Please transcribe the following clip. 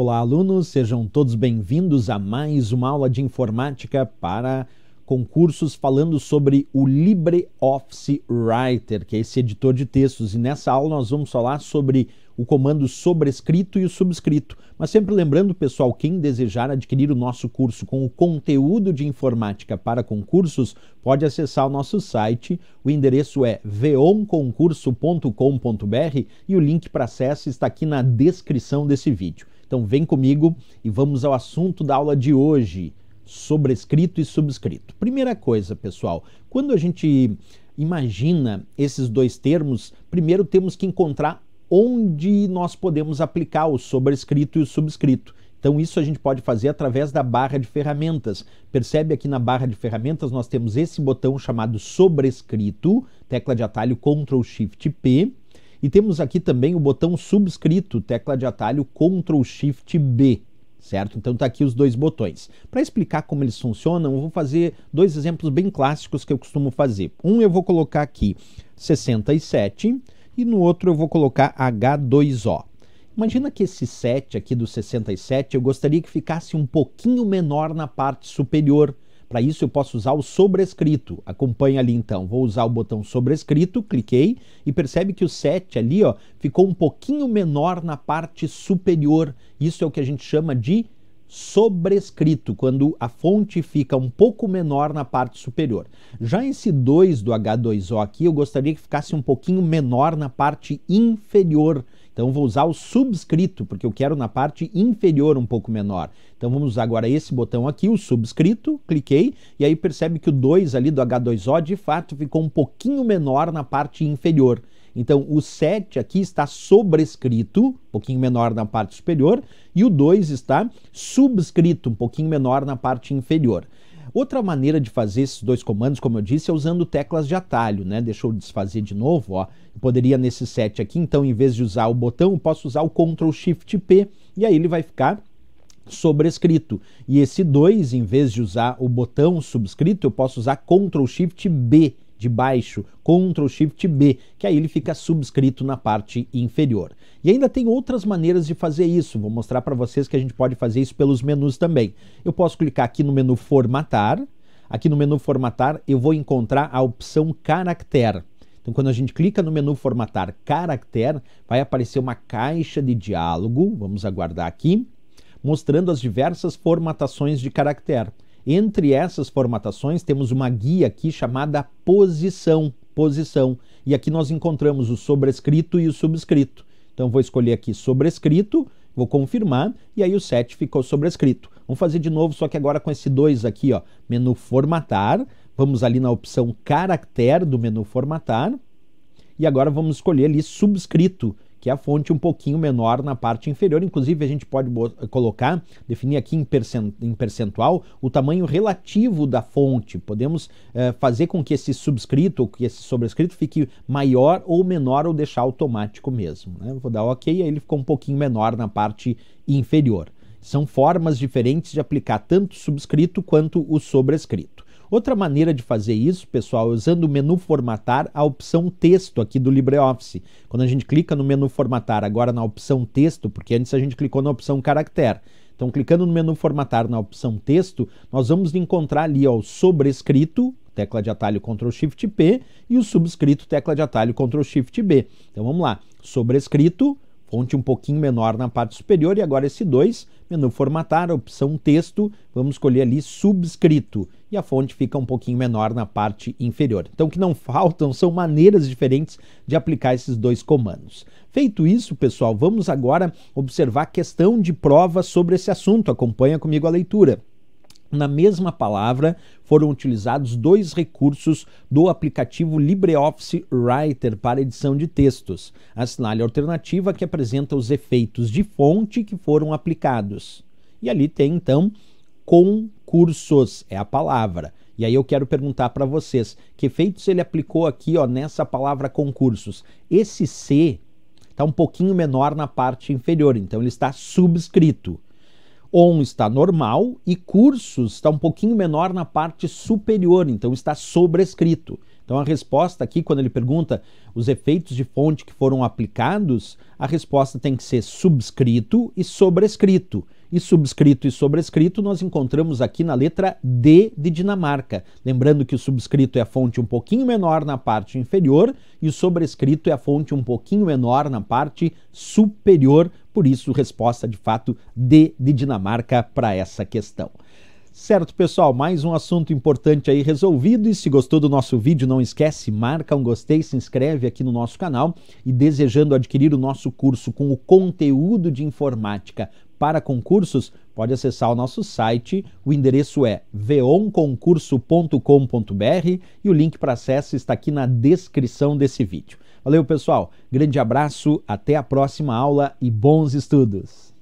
Olá, alunos, sejam todos bem-vindos a mais uma aula de informática para concursos falando sobre o LibreOffice Writer, que é esse editor de textos. E nessa aula nós vamos falar sobre o comando sobrescrito e o subscrito. Mas sempre lembrando, pessoal, quem desejar adquirir o nosso curso com o conteúdo de informática para concursos, pode acessar o nosso site. O endereço é veonconcurso.com.br e o link para acesso está aqui na descrição desse vídeo. Então vem comigo e vamos ao assunto da aula de hoje, sobrescrito e subscrito. Primeira coisa, pessoal, quando a gente imagina esses dois termos, primeiro temos que encontrar onde nós podemos aplicar o sobrescrito e o subscrito. Então, isso a gente pode fazer através da barra de ferramentas. Percebe aqui na barra de ferramentas nós temos esse botão chamado sobrescrito, tecla de atalho Ctrl Shift P. E temos aqui também o botão subscrito, tecla de atalho Ctrl Shift B, certo? Então tá aqui os dois botões. Para explicar como eles funcionam, eu vou fazer dois exemplos bem clássicos que eu costumo fazer. Um eu vou colocar aqui 67 e no outro eu vou colocar H2O. Imagina que esse 7 aqui do 67 eu gostaria que ficasse um pouquinho menor na parte superior, para isso eu posso usar o sobrescrito. Acompanha ali então. Vou usar o botão sobrescrito, cliquei e percebe que o 7 ali ó, ficou um pouquinho menor na parte superior. Isso é o que a gente chama de sobrescrito, quando a fonte fica um pouco menor na parte superior. Já esse 2 do H2O aqui, eu gostaria que ficasse um pouquinho menor na parte inferior. Então vou usar o subscrito, porque eu quero na parte inferior um pouco menor. Então vamos usar agora esse botão aqui, o subscrito, cliquei, e aí percebe que o 2 ali do H2O de fato ficou um pouquinho menor na parte inferior. Então o 7 aqui está sobrescrito, um pouquinho menor na parte superior, e o 2 está subscrito, um pouquinho menor na parte inferior. Outra maneira de fazer esses dois comandos, como eu disse, é usando teclas de atalho, né? Deixa eu desfazer de novo, ó. Eu poderia nesse set aqui, então, em vez de usar o botão, eu posso usar o Ctrl Shift P e aí ele vai ficar sobrescrito. E esse 2, em vez de usar o botão subscrito, eu posso usar Ctrl Shift B de baixo, Ctrl Shift B, que aí ele fica subscrito na parte inferior. E ainda tem outras maneiras de fazer isso, vou mostrar para vocês que a gente pode fazer isso pelos menus também. Eu posso clicar aqui no menu formatar, aqui no menu formatar eu vou encontrar a opção caractere. Então, quando a gente clica no menu formatar caractere, vai aparecer uma caixa de diálogo, vamos aguardar aqui, mostrando as diversas formatações de caractere. Entre essas formatações, temos uma guia aqui chamada posição, posição. E aqui nós encontramos o sobrescrito e o subscrito. Então vou escolher aqui sobrescrito, vou confirmar e aí o set ficou sobrescrito. Vamos fazer de novo, só que agora com esse 2 aqui, ó, menu formatar, vamos ali na opção caractere do menu formatar e agora vamos escolher ali subscrito que é a fonte um pouquinho menor na parte inferior. Inclusive, a gente pode colocar, definir aqui em percentual, o tamanho relativo da fonte. Podemos eh, fazer com que esse subscrito ou que esse sobrescrito fique maior ou menor ou deixar automático mesmo. Né? Vou dar OK, aí ele ficou um pouquinho menor na parte inferior. São formas diferentes de aplicar tanto o subscrito quanto o sobrescrito. Outra maneira de fazer isso, pessoal, é usando o menu formatar, a opção texto aqui do LibreOffice. Quando a gente clica no menu formatar, agora na opção texto, porque antes a gente clicou na opção caractere. Então, clicando no menu formatar na opção texto, nós vamos encontrar ali ó, o sobrescrito, tecla de atalho Ctrl Shift P, e o subscrito, tecla de atalho Ctrl Shift B. Então, vamos lá, sobrescrito, fonte um pouquinho menor na parte superior e agora esse 2, menu formatar, opção texto, vamos escolher ali subscrito e a fonte fica um pouquinho menor na parte inferior. Então o que não faltam são maneiras diferentes de aplicar esses dois comandos. Feito isso, pessoal, vamos agora observar a questão de prova sobre esse assunto. Acompanha comigo a leitura. Na mesma palavra, foram utilizados dois recursos do aplicativo LibreOffice Writer para edição de textos. Assinale a alternativa que apresenta os efeitos de fonte que foram aplicados. E ali tem então concursos, é a palavra. E aí eu quero perguntar para vocês, que efeitos ele aplicou aqui, ó, nessa palavra concursos? Esse C está um pouquinho menor na parte inferior, então ele está subscrito. On está normal e cursos está um pouquinho menor na parte superior, então está sobrescrito. Então a resposta aqui, quando ele pergunta os efeitos de fonte que foram aplicados, a resposta tem que ser subscrito e sobrescrito. E subscrito e sobrescrito nós encontramos aqui na letra D de Dinamarca. Lembrando que o subscrito é a fonte um pouquinho menor na parte inferior e o sobrescrito é a fonte um pouquinho menor na parte superior. Por isso, resposta de fato D de Dinamarca para essa questão. Certo, pessoal, mais um assunto importante aí resolvido. E se gostou do nosso vídeo, não esquece, marca um gostei, se inscreve aqui no nosso canal. E desejando adquirir o nosso curso com o conteúdo de informática para concursos, pode acessar o nosso site. O endereço é veonconcurso.com.br e o link para acesso está aqui na descrição desse vídeo. Valeu, pessoal. Grande abraço, até a próxima aula e bons estudos.